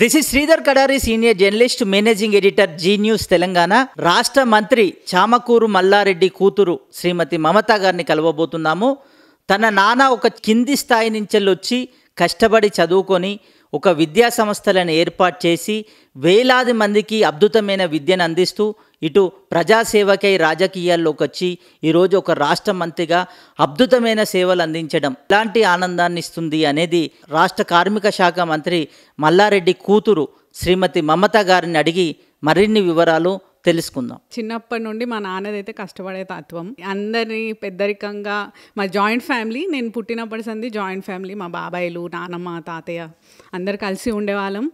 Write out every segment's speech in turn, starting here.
this is Sridhar Kadari senior journalist managing editor Zee News Telangana రాష్ట్ర మంత్రి చామకూరు మల్లారెడ్డి కూతురు శ్రీమతి మమతా గారిని కలవబోతున్నాము తన నాన్న ఒక కింది స్థాయి నుంచి వచ్చి కష్టపడి చదువుకొని ఒక విద్యా సంస్థలను ఏర్పాటు చేసి వేలాది మందికి అద్భుతమైన విద్యను అందిస్తూ ఇటు ప్రజాసేవకై రాజకీయాల్లోకి వచ్చి ఈరోజు ఒక రాష్ట్ర మంత్రిగా అద్భుతమైన సేవలు అందించడం ఎలాంటి ఆనందాన్ని ఇస్తుంది అనేది రాష్ట్ర కార్మిక శాఖ మంత్రి మల్లారెడ్డి కూతురు శ్రీమతి మమత గారిని అడిగి మరిన్ని వివరాలు తెలుసుకుందాం చిన్నప్పటి నుండి మా నాన్నదైతే కష్టపడే తత్వం అందరినీ పెద్దరికంగా మా జాయింట్ ఫ్యామిలీ నేను పుట్టినప్పటి సంది జాయింట్ ఫ్యామిలీ మా బాబాయిలు నానమ్మ తాతయ్య అందరు కలిసి ఉండేవాళ్ళం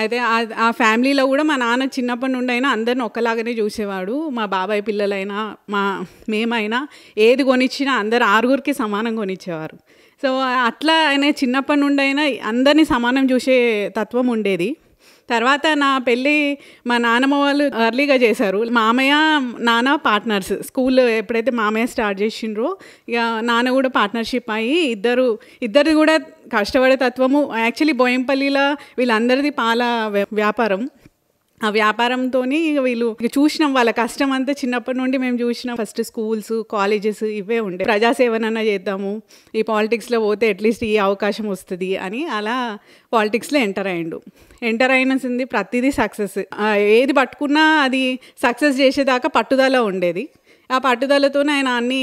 అయితే ఆ ఫ్యామిలీలో కూడా మా నాన్న చిన్నప్పటి నుండి అయినా అందరిని ఒక్కలాగానే చూసేవాడు మా బాబాయ్ పిల్లలైనా మా మేమైనా ఏది కొనిచ్చినా అందరు ఆరుగురికి సమానం కొనిచ్చేవారు సో అట్లా ఆయన చిన్నప్పటి నుండి అయినా అందరినీ సమానం చూసే తత్వం ఉండేది తర్వాత నా పెళ్ళి మా నానమ్మ వాళ్ళు అర్లీగా చేశారు మామయ్య నాన్న పార్ట్నర్స్ స్కూల్ ఎప్పుడైతే మామయ్య స్టార్ట్ చేసిండ్రో ఇక నాన్న కూడా పార్ట్నర్షిప్ అయ్యి ఇద్దరు ఇద్దరు కూడా కష్టపడే తత్వము యాక్చువల్లీ బోయంపల్లిలో వీళ్ళందరిది పాల వ్యాపారం ఆ వ్యాపారంతో వీళ్ళు చూసినాం వాళ్ళ కష్టం అంతా చిన్నప్పటి నుండి మేము చూసినాం ఫస్ట్ స్కూల్స్ కాలేజెస్ ఇవే ఉండే ప్రజాసేవనన్నా చేద్దాము ఈ పాలిటిక్స్లో పోతే అట్లీస్ట్ ఈ అవకాశం వస్తుంది అని అలా పాలిటిక్స్లో ఎంటర్ అయ్యిండు ఎంటర్ అయినసింది ప్రతిదీ సక్సెస్ ఏది పట్టుకున్నా అది సక్సెస్ చేసేదాకా పట్టుదల ఉండేది ఆ పట్టుదలతో ఆయన అన్నీ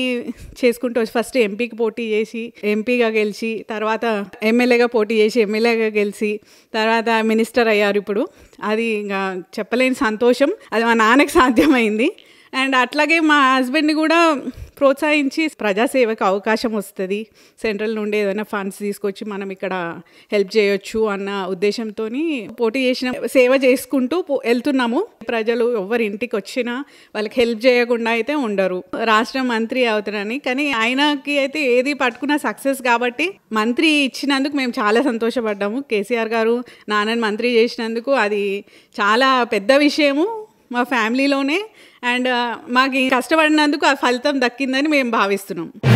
చేసుకుంటూ ఫస్ట్ ఎంపీకి పోటీ చేసి ఎంపీగా గెలిచి తర్వాత ఎమ్మెల్యేగా పోటీ చేసి ఎమ్మెల్యేగా గెలిచి తర్వాత మినిస్టర్ అయ్యారు ఇప్పుడు అది ఇంకా చెప్పలేని సంతోషం అది మా నాన్నకి సాధ్యమైంది అండ్ అట్లాగే మా హస్బెండ్ కూడా ప్రోత్సహించి ప్రజాసేవకు అవకాశం వస్తుంది సెంట్రల్ నుండి ఏదైనా ఫండ్స్ తీసుకొచ్చి మనం ఇక్కడ హెల్ప్ చేయొచ్చు అన్న ఉద్దేశంతో పోటీ చేసిన సేవ చేసుకుంటూ వెళ్తున్నాము ప్రజలు ఎవరి ఇంటికి వచ్చినా వాళ్ళకి హెల్ప్ చేయకుండా అయితే ఉండరు రాష్ట్ర మంత్రి అవుతారని కానీ ఆయనకి అయితే ఏది పట్టుకున్న సక్సెస్ కాబట్టి మంత్రి ఇచ్చినందుకు మేము చాలా సంతోషపడ్డాము కేసీఆర్ గారు నాన్నని మంత్రి చేసినందుకు అది చాలా పెద్ద విషయము మా ఫ్యామిలీలోనే అండ్ మాకు కష్టపడినందుకు ఆ ఫలితం దక్కిందని మేము భావిస్తున్నాం